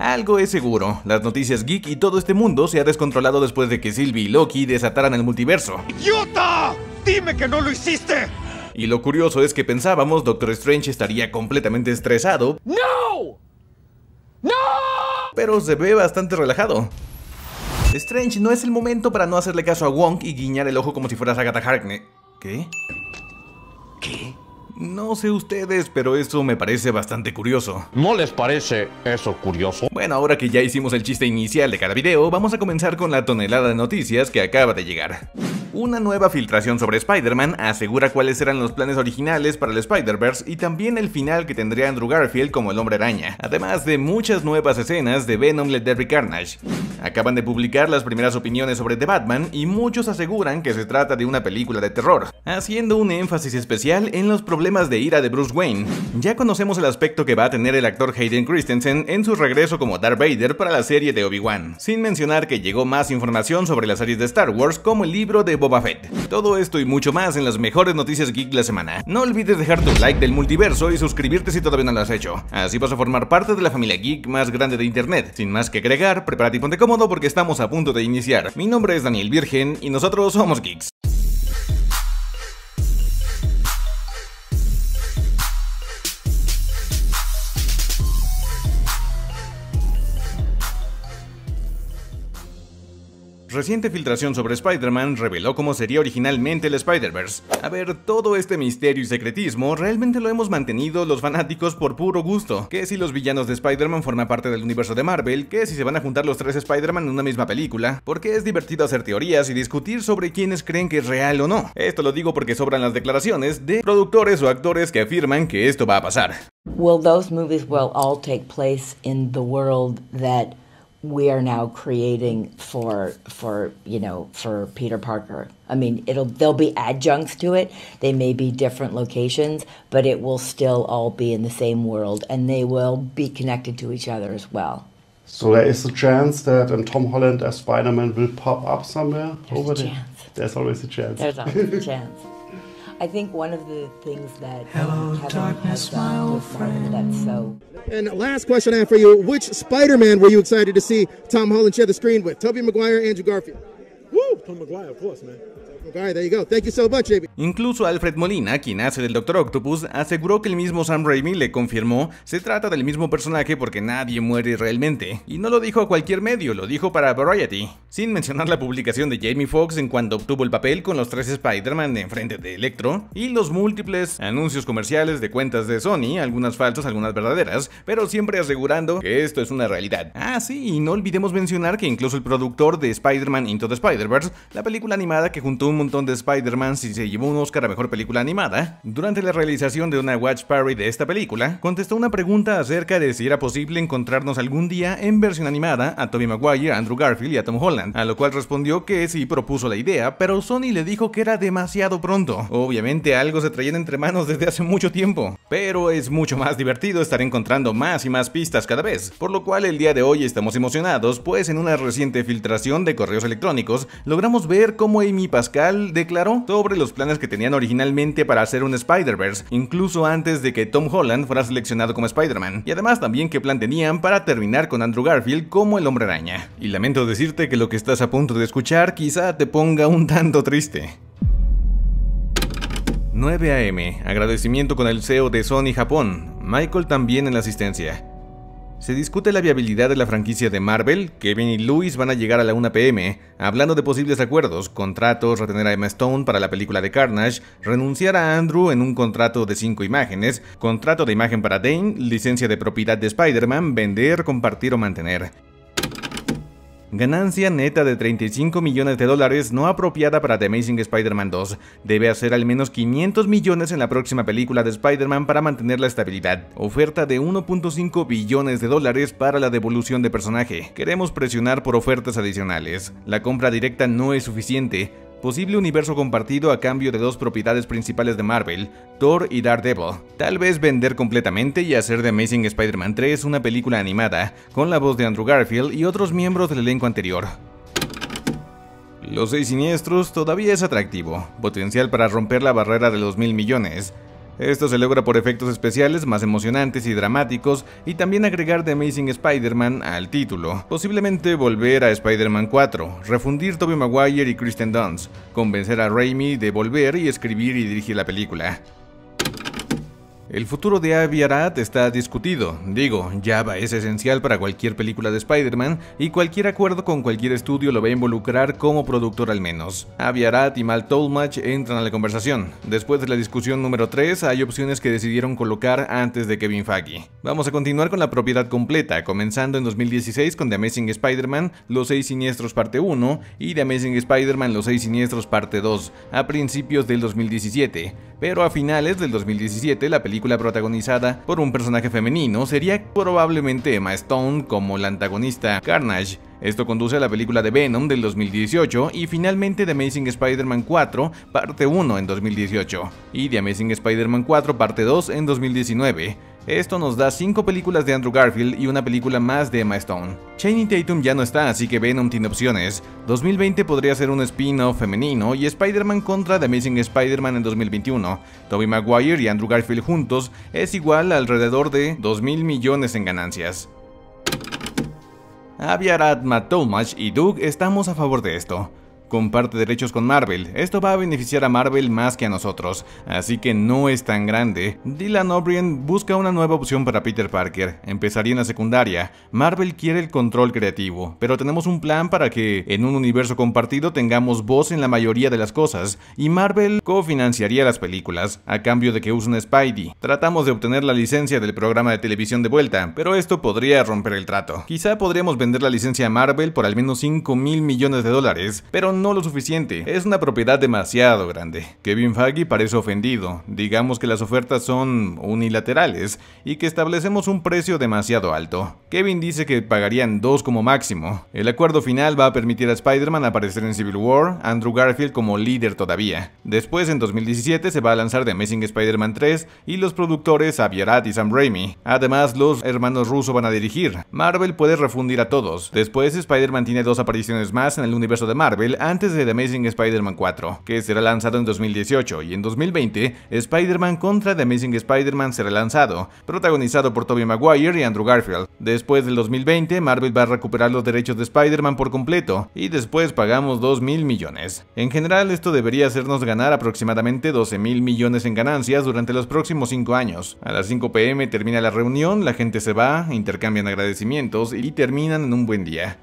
Algo es seguro, las noticias geek y todo este mundo se ha descontrolado después de que Sylvie y Loki desataran el multiverso. ¡Idiota! ¡Dime que no lo hiciste! Y lo curioso es que pensábamos Doctor Strange estaría completamente estresado. ¡No! ¡No! Pero se ve bastante relajado. Strange no es el momento para no hacerle caso a Wong y guiñar el ojo como si fueras Agatha Harkness. ¿Qué? ¿Qué? No sé ustedes, pero eso me parece bastante curioso. ¿No les parece eso curioso? Bueno, ahora que ya hicimos el chiste inicial de cada video, vamos a comenzar con la tonelada de noticias que acaba de llegar. Una nueva filtración sobre Spider-Man asegura cuáles eran los planes originales para el Spider-Verse y también el final que tendría Andrew Garfield como el hombre araña, además de muchas nuevas escenas de Venom Let Derby Carnage. Acaban de publicar las primeras opiniones sobre The Batman y muchos aseguran que se trata de una película de terror, haciendo un énfasis especial en los problemas de ira de Bruce Wayne. Ya conocemos el aspecto que va a tener el actor Hayden Christensen en su regreso como Darth Vader para la serie de Obi-Wan, sin mencionar que llegó más información sobre las series de Star Wars como el libro de Boba Todo esto y mucho más en las mejores noticias geek la semana. No olvides dejar tu like del multiverso y suscribirte si todavía no lo has hecho. Así vas a formar parte de la familia geek más grande de internet. Sin más que agregar, prepárate y ponte cómodo porque estamos a punto de iniciar. Mi nombre es Daniel Virgen y nosotros somos geeks. reciente filtración sobre Spider-Man reveló cómo sería originalmente el Spider-Verse. A ver, todo este misterio y secretismo realmente lo hemos mantenido los fanáticos por puro gusto. ¿Qué si los villanos de Spider-Man forman parte del universo de Marvel, ¿Qué si se van a juntar los tres Spider-Man en una misma película, porque es divertido hacer teorías y discutir sobre quiénes creen que es real o no. Esto lo digo porque sobran las declaraciones de productores o actores que afirman que esto va a pasar. Will those movies all take place in the world that we are now creating for for you know for Peter Parker. I mean, it'll there'll be adjuncts to it. They may be different locations, but it will still all be in the same world, and they will be connected to each other as well. So there is a chance that um, Tom Holland as Spider-Man will pop up somewhere There's over there. There's always a chance. There's always a chance. I think one of the things that um, Hello, Kevin darkness, has done with that's so. And last question I have for you: Which Spider-Man were you excited to see Tom Holland share the screen with? Tobey Maguire, Andrew Garfield. Woo! Tom Maguire, of course, man. Incluso Alfred Molina, quien hace del Doctor Octopus, aseguró que el mismo Sam Raimi le confirmó se trata del mismo personaje porque nadie muere realmente. Y no lo dijo a cualquier medio, lo dijo para Variety. Sin mencionar la publicación de Jamie Foxx en cuanto obtuvo el papel con los tres Spider-Man en frente de Electro y los múltiples anuncios comerciales de cuentas de Sony, algunas falsas, algunas verdaderas, pero siempre asegurando que esto es una realidad. Ah, sí, y no olvidemos mencionar que incluso el productor de Spider-Man Into the Spider-Verse, la película animada que juntó un montón de spider man si se llevó un Oscar a Mejor Película Animada, durante la realización de una Watch Party de esta película, contestó una pregunta acerca de si era posible encontrarnos algún día en versión animada a Tobey Maguire, Andrew Garfield y a Tom Holland, a lo cual respondió que sí propuso la idea, pero Sony le dijo que era demasiado pronto. Obviamente algo se traía entre manos desde hace mucho tiempo, pero es mucho más divertido estar encontrando más y más pistas cada vez, por lo cual el día de hoy estamos emocionados, pues en una reciente filtración de correos electrónicos logramos ver cómo Amy Pascal declaró sobre los planes que tenían originalmente para hacer un Spider-Verse, incluso antes de que Tom Holland fuera seleccionado como Spider-Man, y además también qué plan tenían para terminar con Andrew Garfield como el hombre araña. Y lamento decirte que lo que estás a punto de escuchar quizá te ponga un tanto triste. 9 AM, agradecimiento con el CEO de Sony Japón, Michael también en la asistencia. Se discute la viabilidad de la franquicia de Marvel, Kevin y Lewis van a llegar a la 1 pm, hablando de posibles acuerdos, contratos, retener a Emma Stone para la película de Carnage, renunciar a Andrew en un contrato de 5 imágenes, contrato de imagen para Dane, licencia de propiedad de Spider-Man, vender, compartir o mantener. Ganancia neta de 35 millones de dólares no apropiada para The Amazing Spider-Man 2. Debe hacer al menos 500 millones en la próxima película de Spider-Man para mantener la estabilidad. Oferta de 1.5 billones de dólares para la devolución de personaje. Queremos presionar por ofertas adicionales. La compra directa no es suficiente posible universo compartido a cambio de dos propiedades principales de Marvel, Thor y Daredevil, tal vez vender completamente y hacer de Amazing Spider-Man 3 una película animada, con la voz de Andrew Garfield y otros miembros del elenco anterior. Los seis siniestros todavía es atractivo, potencial para romper la barrera de los mil millones, esto se logra por efectos especiales más emocionantes y dramáticos y también agregar The Amazing Spider-Man al título. Posiblemente volver a Spider-Man 4, refundir Tobey Maguire y Kristen Dunst, convencer a Raimi de volver y escribir y dirigir la película. El futuro de Aviarat Arad está discutido. Digo, Java es esencial para cualquier película de Spider-Man y cualquier acuerdo con cualquier estudio lo va a involucrar como productor al menos. Avi Arad y Mal Tolmach entran a la conversación. Después de la discusión número 3, hay opciones que decidieron colocar antes de Kevin Feige. Vamos a continuar con la propiedad completa, comenzando en 2016 con The Amazing Spider-Man, Los Seis Siniestros parte 1 y The Amazing Spider-Man, Los Seis Siniestros parte 2, a principios del 2017. Pero a finales del 2017 la película protagonizada por un personaje femenino sería probablemente Emma Stone como la antagonista Carnage. Esto conduce a la película de Venom del 2018 y finalmente de Amazing Spider-Man 4 parte 1 en 2018 y de Amazing Spider-Man 4 parte 2 en 2019. Esto nos da 5 películas de Andrew Garfield y una película más de Emma Stone. Channing Tatum ya no está, así que Venom tiene opciones. 2020 podría ser un spin-off femenino y Spider-Man contra The Amazing Spider-Man en 2021. Tobey Maguire y Andrew Garfield juntos es igual a alrededor de 2.000 millones en ganancias. Aviarat Matt y Doug estamos a favor de esto comparte derechos con Marvel. Esto va a beneficiar a Marvel más que a nosotros, así que no es tan grande. Dylan O'Brien busca una nueva opción para Peter Parker. Empezaría en la secundaria. Marvel quiere el control creativo, pero tenemos un plan para que en un universo compartido tengamos voz en la mayoría de las cosas y Marvel cofinanciaría las películas a cambio de que usen Spidey. Tratamos de obtener la licencia del programa de televisión de vuelta, pero esto podría romper el trato. Quizá podríamos vender la licencia a Marvel por al menos 5 mil millones de dólares, pero no lo suficiente. Es una propiedad demasiado grande. Kevin Feige parece ofendido. Digamos que las ofertas son unilaterales y que establecemos un precio demasiado alto. Kevin dice que pagarían dos como máximo. El acuerdo final va a permitir a Spider-Man aparecer en Civil War, Andrew Garfield como líder todavía. Después, en 2017, se va a lanzar The Amazing Spider-Man 3 y los productores aviarat y Sam Raimi. Además, los hermanos rusos van a dirigir. Marvel puede refundir a todos. Después, Spider-Man tiene dos apariciones más en el universo de Marvel antes de The Amazing Spider-Man 4, que será lanzado en 2018, y en 2020, Spider-Man contra The Amazing Spider-Man será lanzado, protagonizado por Tobey Maguire y Andrew Garfield. Después del 2020, Marvel va a recuperar los derechos de Spider-Man por completo, y después pagamos 2 mil millones. En general, esto debería hacernos ganar aproximadamente 12 mil millones en ganancias durante los próximos 5 años. A las 5 pm termina la reunión, la gente se va, intercambian agradecimientos y terminan en un buen día.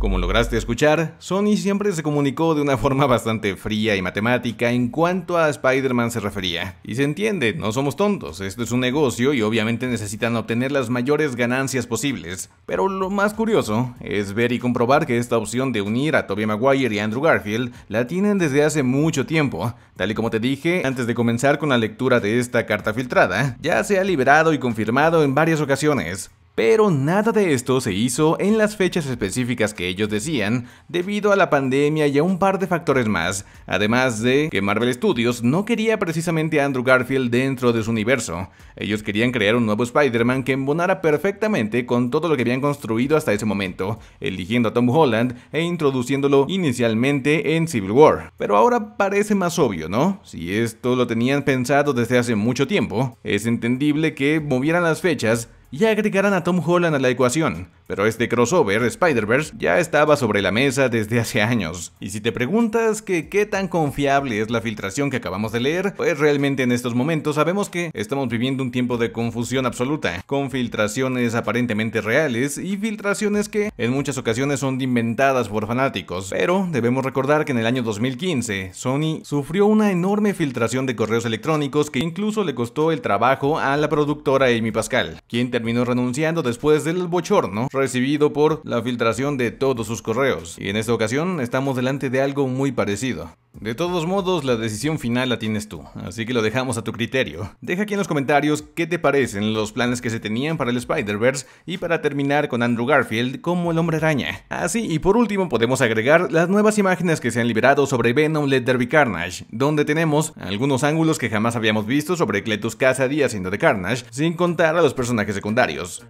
Como lograste escuchar, Sony siempre se comunicó de una forma bastante fría y matemática en cuanto a Spider-Man se refería. Y se entiende, no somos tontos, esto es un negocio y obviamente necesitan obtener las mayores ganancias posibles. Pero lo más curioso es ver y comprobar que esta opción de unir a Tobey Maguire y Andrew Garfield la tienen desde hace mucho tiempo. Tal y como te dije antes de comenzar con la lectura de esta carta filtrada, ya se ha liberado y confirmado en varias ocasiones. Pero nada de esto se hizo en las fechas específicas que ellos decían, debido a la pandemia y a un par de factores más, además de que Marvel Studios no quería precisamente a Andrew Garfield dentro de su universo. Ellos querían crear un nuevo Spider-Man que embonara perfectamente con todo lo que habían construido hasta ese momento, eligiendo a Tom Holland e introduciéndolo inicialmente en Civil War. Pero ahora parece más obvio, ¿no? Si esto lo tenían pensado desde hace mucho tiempo, es entendible que movieran las fechas y agregarán a Tom Holland a la ecuación, pero este crossover, Spider-Verse, ya estaba sobre la mesa desde hace años. Y si te preguntas que qué tan confiable es la filtración que acabamos de leer, pues realmente en estos momentos sabemos que estamos viviendo un tiempo de confusión absoluta, con filtraciones aparentemente reales y filtraciones que en muchas ocasiones son inventadas por fanáticos. Pero debemos recordar que en el año 2015, Sony sufrió una enorme filtración de correos electrónicos que incluso le costó el trabajo a la productora Amy Pascal, quien terminó renunciando después del bochorno recibido por la filtración de todos sus correos, y en esta ocasión estamos delante de algo muy parecido. De todos modos, la decisión final la tienes tú, así que lo dejamos a tu criterio. Deja aquí en los comentarios qué te parecen los planes que se tenían para el Spider-Verse y para terminar con Andrew Garfield como el hombre araña. Así, y por último podemos agregar las nuevas imágenes que se han liberado sobre Venom Let Derby Carnage, donde tenemos algunos ángulos que jamás habíamos visto sobre Cletus y haciendo de Carnage, sin contar a los personajes secundarios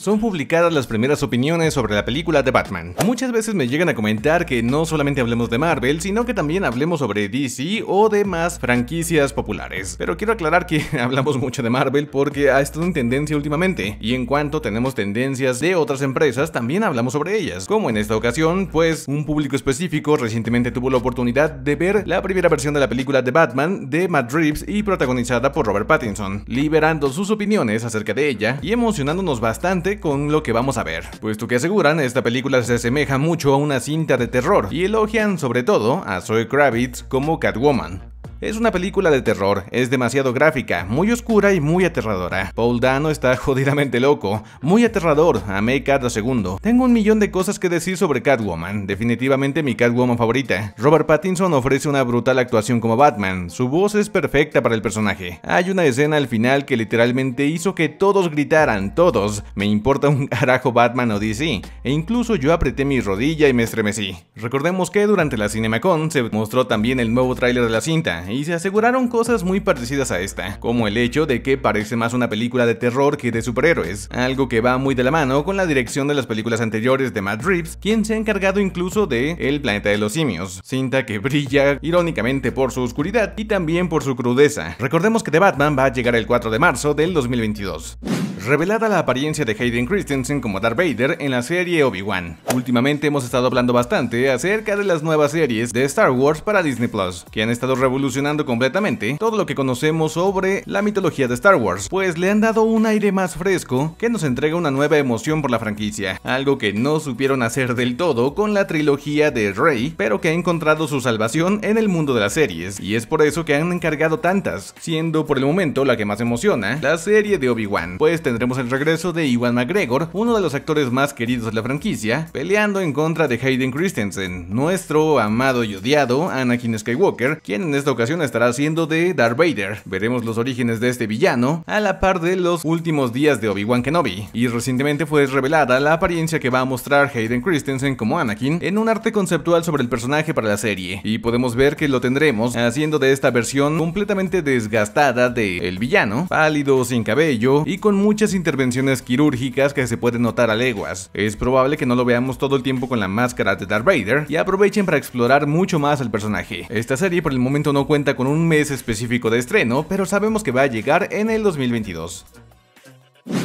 son publicadas las primeras opiniones sobre la película de Batman. Muchas veces me llegan a comentar que no solamente hablemos de Marvel, sino que también hablemos sobre DC o demás franquicias populares. Pero quiero aclarar que hablamos mucho de Marvel porque ha estado en tendencia últimamente, y en cuanto tenemos tendencias de otras empresas, también hablamos sobre ellas. Como en esta ocasión, pues un público específico recientemente tuvo la oportunidad de ver la primera versión de la película de Batman de Matt Reeves y protagonizada por Robert Pattinson, liberando sus opiniones acerca de ella y emocionándonos bastante con lo que vamos a ver, puesto que aseguran esta película se asemeja mucho a una cinta de terror y elogian sobre todo a Zoe Kravitz como Catwoman. Es una película de terror, es demasiado gráfica, muy oscura y muy aterradora. Paul Dano está jodidamente loco, muy aterrador, amé cada segundo. Tengo un millón de cosas que decir sobre Catwoman, definitivamente mi Catwoman favorita. Robert Pattinson ofrece una brutal actuación como Batman, su voz es perfecta para el personaje. Hay una escena al final que literalmente hizo que todos gritaran, todos, me importa un carajo Batman o DC, e incluso yo apreté mi rodilla y me estremecí. Recordemos que durante la CinemaCon se mostró también el nuevo tráiler de la cinta, y se aseguraron cosas muy parecidas a esta, como el hecho de que parece más una película de terror que de superhéroes, algo que va muy de la mano con la dirección de las películas anteriores de Matt Reeves, quien se ha encargado incluso de El planeta de los simios, cinta que brilla irónicamente por su oscuridad y también por su crudeza. Recordemos que The Batman va a llegar el 4 de marzo del 2022 revelada la apariencia de Hayden Christensen como Darth Vader en la serie Obi-Wan. Últimamente hemos estado hablando bastante acerca de las nuevas series de Star Wars para Disney Plus, que han estado revolucionando completamente todo lo que conocemos sobre la mitología de Star Wars, pues le han dado un aire más fresco que nos entrega una nueva emoción por la franquicia, algo que no supieron hacer del todo con la trilogía de Rey, pero que ha encontrado su salvación en el mundo de las series, y es por eso que han encargado tantas, siendo por el momento la que más emociona la serie de Obi-Wan, pues tendremos el regreso de Iwan McGregor, uno de los actores más queridos de la franquicia, peleando en contra de Hayden Christensen, nuestro amado y odiado Anakin Skywalker, quien en esta ocasión estará haciendo de Darth Vader. Veremos los orígenes de este villano a la par de los últimos días de Obi-Wan Kenobi. Y recientemente fue revelada la apariencia que va a mostrar Hayden Christensen como Anakin en un arte conceptual sobre el personaje para la serie. Y podemos ver que lo tendremos haciendo de esta versión completamente desgastada de el villano, pálido, sin cabello y con mucha muchas intervenciones quirúrgicas que se pueden notar a leguas. Es probable que no lo veamos todo el tiempo con la máscara de Darth Vader y aprovechen para explorar mucho más al personaje. Esta serie por el momento no cuenta con un mes específico de estreno, pero sabemos que va a llegar en el 2022.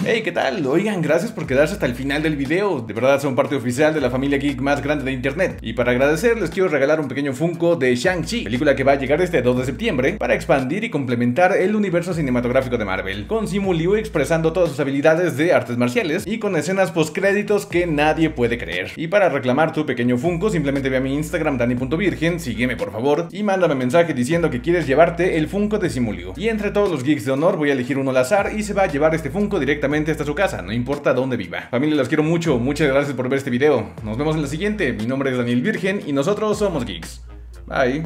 Hey, ¿qué tal? Oigan, gracias por quedarse hasta el final del video. De verdad son parte oficial de la familia geek más grande de internet. Y para agradecer, les quiero regalar un pequeño Funko de Shang-Chi, película que va a llegar este 2 de septiembre, para expandir y complementar el universo cinematográfico de Marvel, con Simu expresando todas sus habilidades de artes marciales y con escenas postcréditos que nadie puede creer. Y para reclamar tu pequeño Funko, simplemente ve a mi Instagram dani.virgen, sígueme por favor, y mándame mensaje diciendo que quieres llevarte el Funko de Simu Y entre todos los geeks de honor voy a elegir uno al azar y se va a llevar este Funko directo directamente hasta su casa, no importa dónde viva. Familia, los quiero mucho, muchas gracias por ver este video. Nos vemos en la siguiente. Mi nombre es Daniel Virgen y nosotros somos Geeks. Bye.